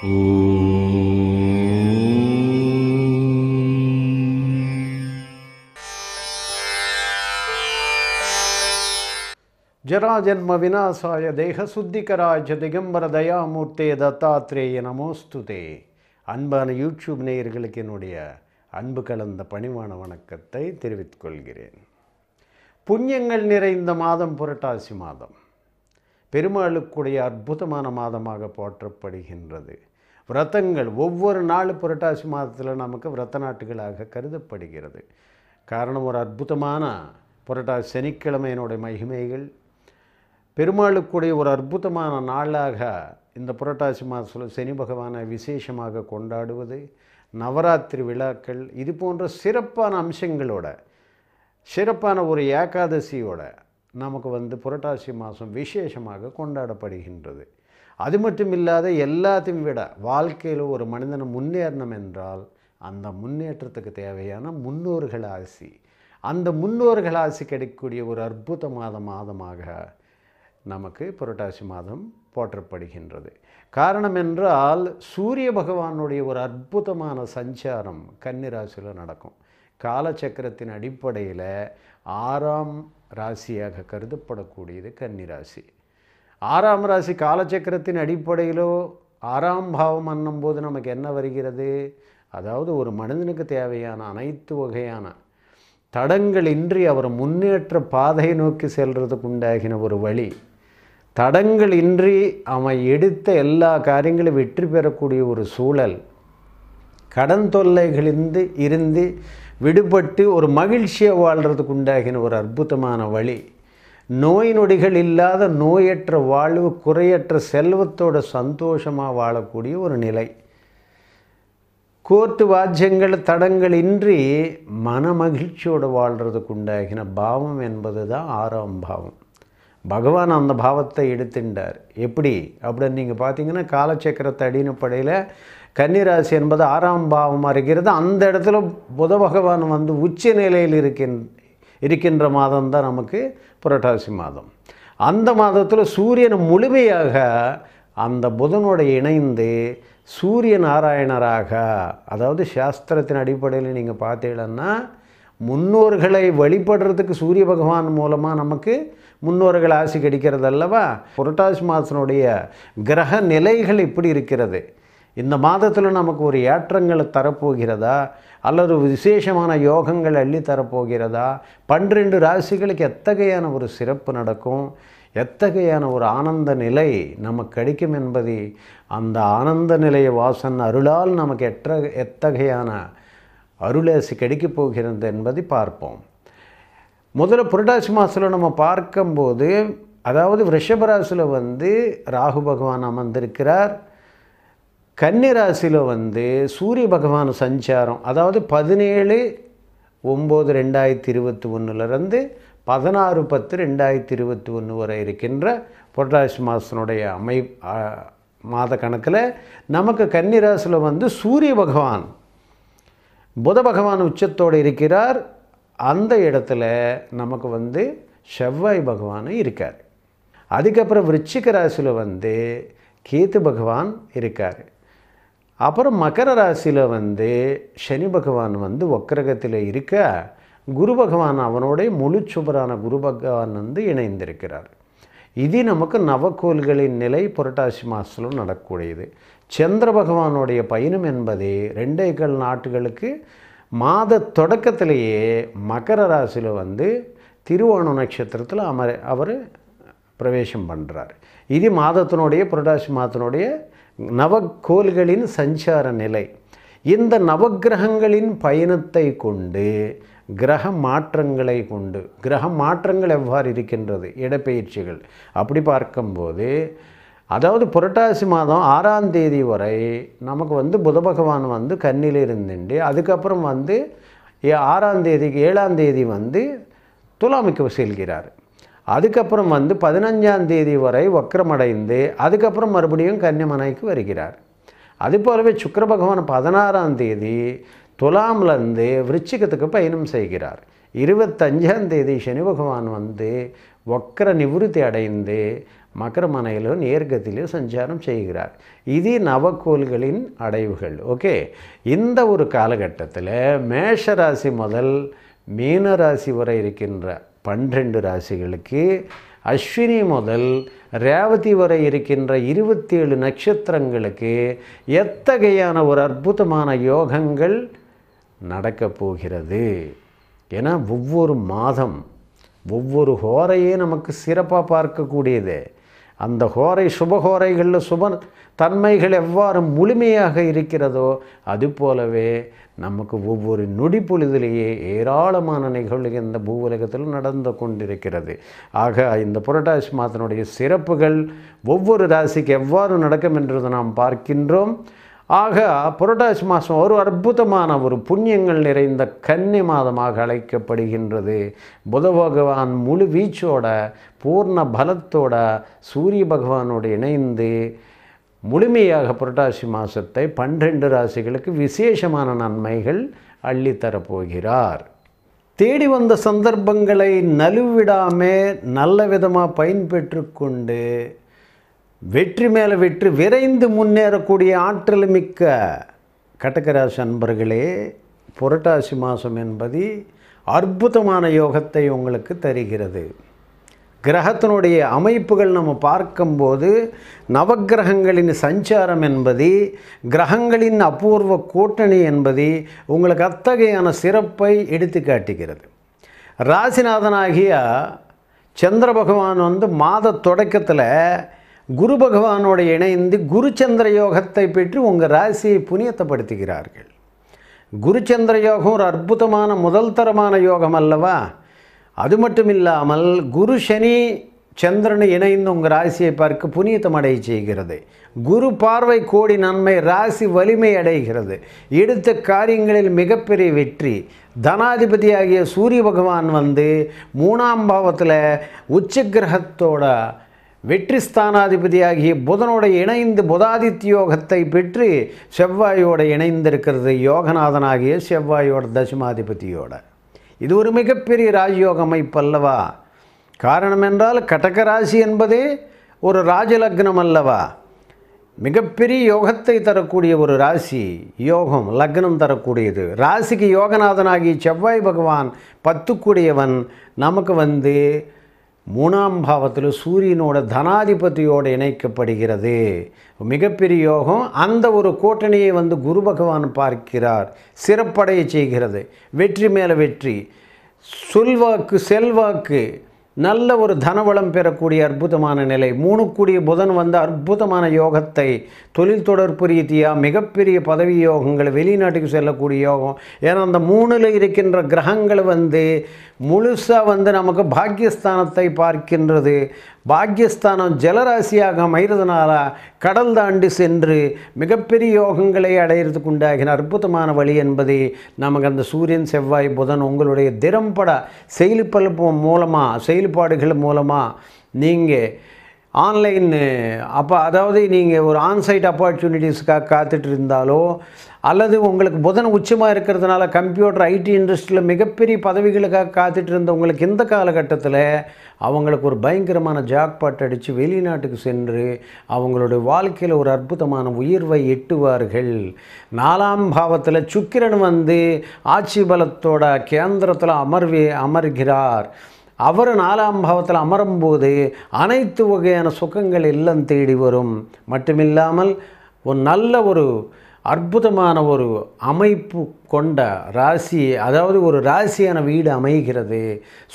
ஜராஜன்ம விநாசாய தேக சுத்திகராஜ திகம்பர தயாமூர்த்தே தத்தாத்ரேய நமோஸ்துதே அன்பான யூடியூப் நேயர்களுக்கு என்னுடைய அன்பு கலந்த பணிவான வணக்கத்தை தெரிவித்துக்கொள்கிறேன் புண்ணியங்கள் நிறைந்த மாதம் புரட்டாசி மாதம் பெருமாளுக்குடைய அற்புதமான மாதமாக போற்றப்படுகின்றது விரதங்கள் ஒவ்வொரு நாள் புரட்டாசி மாதத்தில் நமக்கு விரத நாட்டுகளாக கருதப்படுகிறது காரணம் ஒரு அற்புதமான புரட்டாசி சனிக்கிழமையினுடைய மகிமைகள் பெருமாளுக்குடைய ஒரு அற்புதமான நாளாக இந்த புரட்டாசி மாதத்தில் சனி பகவானை விசேஷமாக கொண்டாடுவது நவராத்திரி விழாக்கள் இது போன்ற சிறப்பான அம்சங்களோட சிறப்பான ஒரு ஏகாதசியோட நமக்கு வந்து புரட்டாசி மாதம் விசேஷமாக கொண்டாடப்படுகின்றது அது மட்டும் இல்லாத எல்லாத்தையும் விட வாழ்க்கையில் ஒரு மனிதனை முன்னேறணும் என்றால் அந்த முன்னேற்றத்துக்கு தேவையான முன்னோர்கள் ஆசி அந்த முன்னோர்கள் ஆசி கிடைக்கக்கூடிய ஒரு அற்புத மாத மாதமாக நமக்கு புரட்டாசி மாதம் போற்றப்படுகின்றது காரணம் என்றால் சூரிய பகவானுடைய ஒரு அற்புதமான சஞ்சாரம் கன்னிராசியில் நடக்கும் காலச்சக்கரத்தின் அடிப்படையில் ஆறாம் ராசியாக கருதப்படக்கூடியது கன்னிராசி ஆறாம் ராசி காலச்சக்கரத்தின் அடிப்படையிலோ ஆறாம் பாவம் அண்ணும்போது நமக்கு என்ன வருகிறது அதாவது ஒரு மனிதனுக்கு தேவையான அனைத்து வகையான தடங்கள் இன்றி அவர் முன்னேற்ற பாதையை நோக்கி செல்கிறதுக்கு உண்டாகின ஒரு வழி தடங்கள் இன்றி அவன் எடுத்த எல்லா காரியங்களும் வெற்றி பெறக்கூடிய ஒரு சூழல் கடன் தொல்லைகளிருந்து இருந்து விடுபட்டு ஒரு மகிழ்ச்சியை வாழ்கிறதுக்கு உண்டாகின ஒரு அற்புதமான வழி நோய் நொடிகள் இல்லாத நோயற்ற வாழ்வு குறையற்ற செல்வத்தோட சந்தோஷமாக வாழக்கூடிய ஒரு நிலை கோர்ட்டு வாஜ்யங்கள் தடங்கள் இன்றி மன மகிழ்ச்சியோடு வாழ்கிறதுக்கு உண்டாகின பாவம் என்பது தான் ஆறாம் பாவம் பகவான் அந்த பாவத்தை எடுத்துட்டார் எப்படி அப்படின்னு நீங்கள் பார்த்தீங்கன்னா காலச்சக்கரத்தை அடினப்படையில் கன்னிராசி என்பது ஆறாம் பாவமாக இருக்கிறது அந்த இடத்துல புத பகவான் வந்து உச்ச நிலையில் இருக்கின் இருக்கின்ற மாதம் தான் நமக்கு புரட்டாசி மாதம் அந்த மாதத்தில் சூரியன் முழுமையாக அந்த புதனோட இணைந்து சூரிய நாராயணராக அதாவது சாஸ்திரத்தின் அடிப்படையில் நீங்கள் பார்த்தீங்கன்னா முன்னோர்களை வழிபடுறதுக்கு சூரிய பகவான் மூலமாக நமக்கு முன்னோர்கள் ஆசி கிடைக்கிறது அல்லவா புரட்டாசி மாதத்தினுடைய கிரக நிலைகள் இப்படி இருக்கிறது இந்த மாதத்தில் நமக்கு ஒரு ஏற்றங்களை தரப்போகிறதா அல்லது விசேஷமான யோகங்கள் அள்ளி தரப்போகிறதா பன்னிரெண்டு ராசிகளுக்கு எத்தகையான ஒரு சிறப்பு நடக்கும் எத்தகையான ஒரு ஆனந்த நிலை நமக்கு கிடைக்கும் என்பதை அந்த ஆனந்த நிலைய வாசன் அருளால் நமக்கு எற்ற எத்தகையான அருளேசி கிடைக்கப் போகிறது என்பதை பார்ப்போம் முதல்ல புரட்டாசி மாதத்தில் நம்ம பார்க்கும்போது அதாவது ரிஷபராசியில் வந்து ராகு பகவான் அமர்ந்திருக்கிறார் கன்னி ராசியில் வந்து சூரிய பகவான் சஞ்சாரம் அதாவது பதினேழு ஒம்பது ரெண்டாயிரத்தி இருபத்தி ஒன்றுலேருந்து பதினாறு பத்து ரெண்டாயிரத்தி இருபத்தி ஒன்று வரை இருக்கின்ற புரட்டாசி மாதத்தினுடைய அமை மாத கணக்கில் நமக்கு கன்னிராசியில் வந்து சூரிய பகவான் புத பகவான் உச்சத்தோடு இருக்கிறார் அந்த இடத்துல நமக்கு வந்து செவ்வாய் பகவான் இருக்கார் அதுக்கப்புறம் விருச்சிக ராசியில் வந்து கேத்து பகவான் இருக்கார் அப்புறம் மகர ராசியில் வந்து சனி பகவான் வந்து ஒக்கரகத்தில் இருக்க குரு பகவான் அவனோடைய முழு சுபரான குரு பகவான் வந்து இணைந்திருக்கிறார் இது நமக்கு நவக்கோள்களின் நிலை புரட்டாசி மாதத்திலும் நடக்கக்கூடியது சந்திர பகவானுடைய பயணம் என்பது ரெண்டே கல் நாட்டுகளுக்கு மாத தொடக்கத்திலேயே மகர ராசியில் வந்து திருவோண நட்சத்திரத்தில் அமர் அவர் பிரவேசம் பண்ணுறார் இது மாதத்தினுடைய புரட்டாசி மாதத்தினுடைய நவக்கோள்களின் சஞ்சார நிலை இந்த நவக்கிரகங்களின் பயணத்தை கொண்டு கிரக மாற்றங்களை கொண்டு கிரக மாற்றங்கள் எவ்வாறு இருக்கின்றது இடப்பெயர்ச்சிகள் அப்படி பார்க்கும்போது அதாவது புரட்டாசி மாதம் ஆறாம் தேதி வரை நமக்கு வந்து புத பகவான் வந்து கண்ணில் இருந்துட்டு அதுக்கப்புறம் வந்து ஆறாம் தேதிக்கு ஏழாம் தேதி வந்து துலாமிக்கு செல்கிறார் அதுக்கப்புறம் வந்து பதினஞ்சாம் தேதி வரை வக்கரமடைந்து அதுக்கப்புறம் மறுபடியும் கன்னிமனைக்கு வருகிறார் அது போலவே சுக்கர பகவான் பதினாறாம் தேதி துலாம்லேருந்து விருச்சிகத்துக்கு பயணம் செய்கிறார் இருபத்தஞ்சாம் தேதி சனி பகவான் வந்து வக்கர நிவிருத்தி அடைந்து மக்கரமனையிலும் நேர்கதியிலோ சஞ்சாரம் செய்கிறார் இது நவக்கோள்களின் அடைவுகள் ஓகே இந்த ஒரு காலகட்டத்தில் மேஷராசி முதல் மீனராசி வரை இருக்கின்ற பன்னிரெண்டு ராசிகளுக்கு அஸ்வினி முதல் ரேவதி வரை இருக்கின்ற இருபத்தேழு நட்சத்திரங்களுக்கு எத்தகையான ஒரு அற்புதமான யோகங்கள் நடக்கப் போகிறது ஏன்னா ஒவ்வொரு மாதம் ஒவ்வொரு ஹோரையே நமக்கு சிறப்பாக பார்க்கக்கூடியது அந்த ஹோரை சுபஹோரைகளில் சுப தன்மைகள் எவ்வாறு முழுமையாக இருக்கிறதோ அது போலவே நமக்கு ஒவ்வொரு நொடி பொழுதிலேயே ஏராளமான நிகழ்வு இந்த பூவுலகத்தில் நடந்து கொண்டிருக்கிறது ஆக இந்த புரட்டாசி மாதனுடைய சிறப்புகள் ஒவ்வொரு ராசிக்கு எவ்வாறு நடக்கும் என்றதை நாம் பார்க்கின்றோம் ஆக புரட்டாசி மாதம் ஒரு அற்புதமான ஒரு புண்ணியங்கள் நிறைந்த கன்னி மாதமாக அழைக்கப்படுகின்றது புத பகவான் முழு வீச்சோட பூர்ண பலத்தோட சூரிய பகவானோடு இணைந்து முழுமையாக புரட்டாசி மாதத்தை பன்னிரெண்டு ராசிகளுக்கு விசேஷமான நன்மைகள் அள்ளித்தரப்போகிறார் தேடி வந்த சந்தர்ப்பங்களை நலுவிடாமல் நல்ல விதமாக பயன்பெற்று கொண்டு வெற்றி மேலே வெற்றி விரைந்து முன்னேறக்கூடிய ஆற்றல் மிக்க கட்டக்கராசி அன்பர்களே புரட்டாசி மாதம் என்பது அற்புதமான யோகத்தை உங்களுக்கு தருகிறது கிரகத்தினுடைய அமைப்புகள் நம்ம பார்க்கும்போது நவக்கிரகங்களின் சஞ்சாரம் என்பது கிரகங்களின் அபூர்வ கூட்டணி என்பது உங்களுக்கு அத்தகையான சிறப்பை எடுத்து காட்டுகிறது ராசிநாதனாகிய சந்திர பகவான் வந்து மாத தொடக்கத்தில் குரு பகவானோடு இணைந்து குருச்சந்திர யோகத்தை பெற்று உங்கள் ராசியை புனியத்தப்படுத்துகிறார்கள் குருச்சந்திர யோகம் ஒரு அற்புதமான முதல் தரமான யோகம் அல்லவா அது மட்டும் இல்லாமல் குரு சனி சந்திரனை இணைந்து உங்கள் ராசியை பார்க்க புனியத்தம் அடைய செய்கிறது குரு பார்வை கோடி நன்மை ராசி வலிமை அடைகிறது எடுத்த காரியங்களில் மிகப்பெரிய வெற்றி தனாதிபதி ஆகிய சூரிய பகவான் வந்து மூணாம் பாவத்தில் உச்ச கிரகத்தோட வெற்றி ஸ்தானாதிபதியாகிய புதனோட இணைந்து புதாதித்ய யோகத்தை பெற்று செவ்வாயோட இணைந்திருக்கிறது யோகநாதனாகிய செவ்வாயோட தசமாதிபதியோட இது ஒரு மிகப்பெரிய ராஜயோக அமைப்பல்லவா காரணம் என்றால் கடக ராசி என்பதே ஒரு ராஜலக்னம் அல்லவா மிகப்பெரிய யோகத்தை தரக்கூடிய ஒரு ராசி யோகம் லக்னம் தரக்கூடியது ராசிக்கு யோகநாதனாகி செவ்வாய் பகவான் பத்துக்குடையவன் நமக்கு வந்து மூணாம் பாவத்தில் சூரியனோட தனாதிபதியோடு இணைக்கப்படுகிறது மிகப்பெரிய யோகம் அந்த ஒரு கூட்டணியை வந்து குரு பகவான் பார்க்கிறார் சிறப்படைய செய்கிறது வெற்றி மேலே வெற்றி சொல்வாக்கு செல்வாக்கு நல்ல ஒரு தனவளம் பெறக்கூடிய அற்புதமான நிலை மூணு கூடிய புதன் வந்த அற்புதமான யோகத்தை தொழில் தொடர்பு ரீதியாக மிகப்பெரிய பதவி யோகங்கள் வெளிநாட்டுக்கு செல்லக்கூடிய யோகம் ஏன்னா அந்த மூணில் இருக்கின்ற கிரகங்கள் வந்து முழுசாக வந்து நமக்கு பாக்கியஸ்தானத்தை பார்க்கின்றது பாக்யஸ்தானம் ஜலராசியாக அமைகிறதுனால கடல் தாண்டி சென்று மிகப்பெரிய யோகங்களை அடையிறதுக்கு உண்டாகின அற்புதமான வழி என்பதை நமக்கு அந்த சூரியன் செவ்வாய் புதன் உங்களுடைய திறம்பட செயல்பல் மூலமாக செயல்பாடுகள் மூலமாக நீங்கள் ஆன்லைன் அப்போ அதாவது நீங்கள் ஒரு ஆன்சைட் ஆப்பர்ச்சுனிட்டிஸ்க்காக காத்துட்டு இருந்தாலோ அல்லது உங்களுக்கு புதன் உச்சமாக இருக்கிறதுனால கம்ப்யூட்டர் ஐடி இண்டஸ்ட்ரியில் மிகப்பெரிய பதவிகளுக்காக காத்துட்டு இருந்தவங்களுக்கு இந்த காலகட்டத்தில் அவங்களுக்கு ஒரு பயங்கரமான ஜாக்பாட் அடித்து வெளிநாட்டுக்கு சென்று அவங்களுடைய வாழ்க்கையில் ஒரு அற்புதமான உயிர்வை எட்டுவார்கள் நாலாம் பாவத்தில் சுக்கிரன் வந்து ஆட்சி பலத்தோட கேந்திரத்தில் அமர்வி அமர்கிறார் அவர் நாலாம் பாவத்தில் அமரும்போது அனைத்து வகையான சுகங்கள் இல்லம் தேடி வரும் மட்டுமில்லாமல் ஒரு நல்ல ஒரு அற்புதமான ஒரு அமைப்பு கொண்ட ராசி அதாவது ஒரு ராசியான வீடு அமைகிறது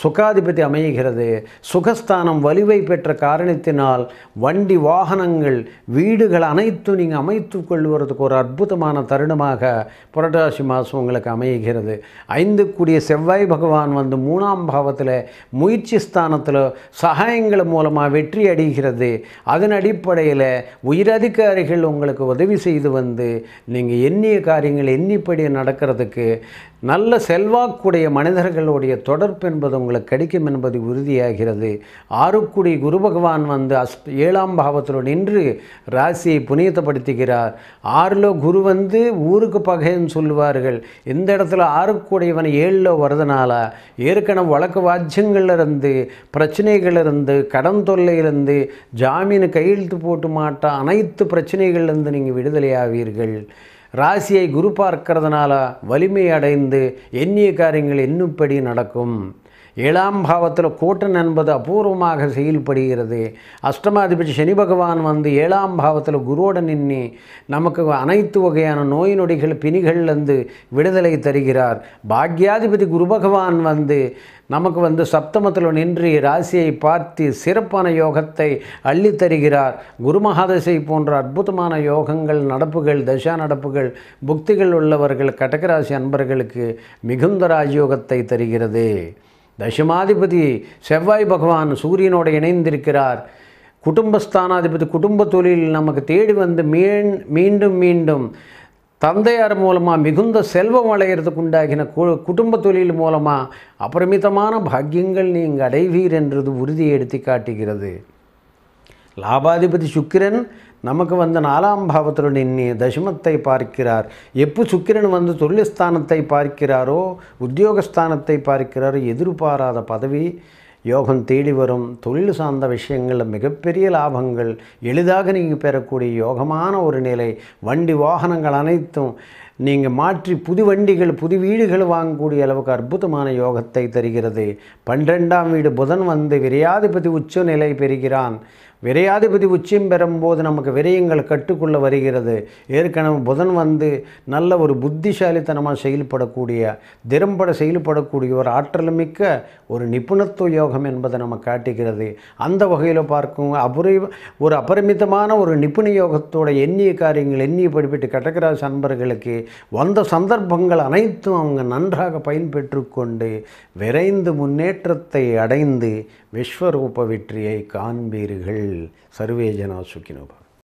சுகாதிபதி அமைகிறது சுகஸ்தானம் வலுவை பெற்ற காரணத்தினால் வண்டி வாகனங்கள் வீடுகள் அனைத்தும் நீங்கள் அமைத்து கொள்வதற்கு ஒரு அற்புதமான தருணமாக புரட்டாசி மாதம் உங்களுக்கு அமைகிறது ஐந்து கூடிய செவ்வாய் பகவான் வந்து மூணாம் பாவத்தில் முயற்சி ஸ்தானத்தில் சகாயங்கள் மூலமாக வெற்றி அடைகிறது அதன் அடிப்படையில் உயரதிகாரிகள் உங்களுக்கு உதவி செய்து வந்து நீங்கள் எண்ணிய காரியங்கள் எண்ணிப்படி நடக்கிறதுக்கு நல்ல செல்வாக்குடைய மனிதர்களுடைய தொடர்பு என்பது உங்களுக்கு கிடைக்கும் என்பது உறுதியாகிறது ஆறுக்குடி குரு பகவான் வந்து அஸ் ஏழாம் பாவத்தில் நின்று ராசியை புனிதப்படுத்துகிறார் ஆறில் குரு வந்து ஊருக்கு பகைன்னு சொல்லுவார்கள் இந்த இடத்துல ஆறுக்குடையவன் ஏழில் வரதுனால ஏற்கனவே வழக்கு வாஜ்யங்கள்லேருந்து பிரச்சனைகளிலிருந்து கடன் தொல்லையிலிருந்து ஜாமீன் கையெழுத்து போட்டு மாட்ட அனைத்து பிரச்சனைகள்லேருந்து நீங்கள் விடுதலையாவீர்கள் ராசியை குரு பார்க்கிறதுனால வலிமை அடைந்து எண்ணிய காரியங்கள் படி நடக்கும் ஏழாம் பாவத்தில் கூட்டன் என்பது அபூர்வமாக செயல்படுகிறது அஷ்டமாதிபதி சனி பகவான் வந்து ஏழாம் பாவத்தில் குருவோட நின்று நமக்கு அனைத்து வகையான நோய் நொடிகள் பிணிகள்லேருந்து விடுதலை தருகிறார் பாக்யாதிபதி குரு பகவான் வந்து நமக்கு வந்து சப்தமத்தில் நின்று ராசியை பார்த்து சிறப்பான யோகத்தை அள்ளி தருகிறார் மகாதசை போன்ற அற்புதமான யோகங்கள் நடப்புகள் தசா நடப்புகள் புக்திகள் உள்ளவர்கள் கடகராசி அன்பர்களுக்கு மிகுந்த ராஜயோகத்தை தருகிறது தசமாதிபதி செவ்வாய் பகவான் சூரியனோட இணைந்திருக்கிறார் குடும்பஸ்தானாதிபதி குடும்ப தொழில் நமக்கு தேடி வந்து மீன் மீண்டும் மீண்டும் தந்தையார் மூலமாக மிகுந்த செல்வம் அடைகிறதுக்கு உண்டாகின கு குடும்ப தொழில் மூலமாக அபரிமிதமான பாக்கியங்கள் நீங்கள் அடைவீர் என்றது உறுதியை எடுத்து காட்டுகிறது லாபாதிபதி சுக்கிரன் நமக்கு வந்து நாலாம் பாவத்தில் நின்று தசிமத்தை பார்க்கிறார் எப்போ சுக்கிரன் வந்து தொழில்ஸ்தானத்தை பார்க்கிறாரோ உத்தியோகஸ்தானத்தை பார்க்கிறாரோ எதிர்பாராத பதவி யோகம் தேடி வரும் தொழில் சார்ந்த விஷயங்களில் மிகப்பெரிய லாபங்கள் எளிதாக நீங்கள் பெறக்கூடிய யோகமான ஒரு நிலை வண்டி வாகனங்கள் அனைத்தும் நீங்கள் மாற்றி புது வண்டிகள் புது வீடுகள் வாங்கக்கூடிய அளவுக்கு அற்புதமான யோகத்தை தருகிறது பன்னிரெண்டாம் வீடு புதன் வந்து விரையாதிபதி உச்ச நிலை பெறுகிறான் விரையாதிபதி உச்சம் பெறும்போது நமக்கு விரயங்கள் கட்டுக்குள்ளே வருகிறது ஏற்கனவே புதன் வந்து நல்ல ஒரு புத்திசாலித்தனமாக செயல்படக்கூடிய திறம்பட செயல்படக்கூடிய ஒரு ஆற்றல் மிக்க ஒரு நிபுணத்துவ யோகம் என்பதை நம்ம காட்டுகிறது அந்த வகையில் பார்க்கும் அபுரி ஒரு அபரிமிதமான ஒரு நிபுண யோகத்தோட எண்ணிய காரியங்கள் எண்ணிய படிப்பிட்டு கடகராசி அன்பர்களுக்கு வந்த சந்தர்ப்பங்கள் அனைத்தும் அவங்க நன்றாக பயன்பெற்று கொண்டு விரைந்து முன்னேற்றத்தை அடைந்து விஸ்வரூப வெற்றியை காண்பீர்கள் சர்வேஜனா சுக்கினோபா